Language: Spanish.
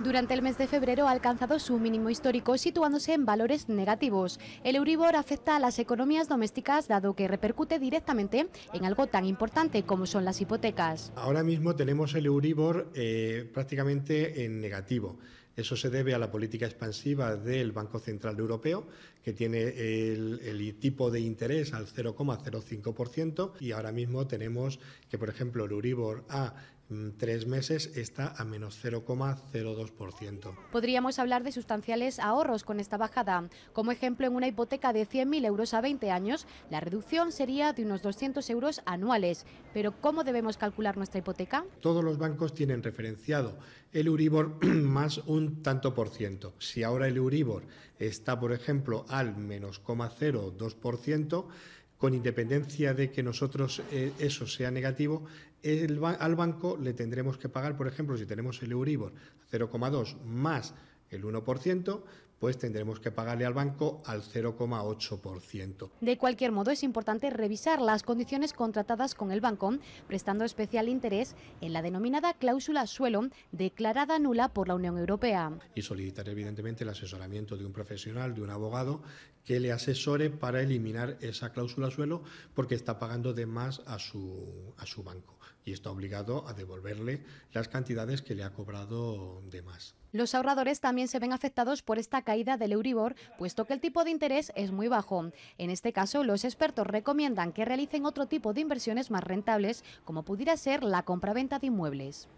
durante el mes de febrero ha alcanzado su mínimo histórico, situándose en valores negativos. El Euribor afecta a las economías domésticas, dado que repercute directamente en algo tan importante como son las hipotecas. Ahora mismo tenemos el Euribor eh, prácticamente en negativo. Eso se debe a la política expansiva del Banco Central Europeo, que tiene el, tipo de interés al 0,05% y ahora mismo tenemos que, por ejemplo, el Uribor a mm, tres meses está a menos 0,02%. Podríamos hablar de sustanciales ahorros con esta bajada. Como ejemplo, en una hipoteca de 100.000 euros a 20 años, la reducción sería de unos 200 euros anuales. Pero ¿cómo debemos calcular nuestra hipoteca? Todos los bancos tienen referenciado el Uribor más un tanto por ciento. Si ahora el Euribor está, por ejemplo, al menos 0,02%, con independencia de que nosotros eh, eso sea negativo, al banco le tendremos que pagar, por ejemplo, si tenemos el Euribor 0,2 más el 1%, pues tendremos que pagarle al banco al 0,8%. De cualquier modo, es importante revisar las condiciones contratadas con el banco, prestando especial interés en la denominada cláusula suelo, declarada nula por la Unión Europea. Y solicitar, evidentemente, el asesoramiento de un profesional, de un abogado, que le asesore para eliminar esa cláusula suelo porque está pagando de más a su, a su banco y está obligado a devolverle las cantidades que le ha cobrado de más. Los ahorradores también se ven afectados por esta caída del Euribor, puesto que el tipo de interés es muy bajo. En este caso, los expertos recomiendan que realicen otro tipo de inversiones más rentables, como pudiera ser la compraventa de inmuebles.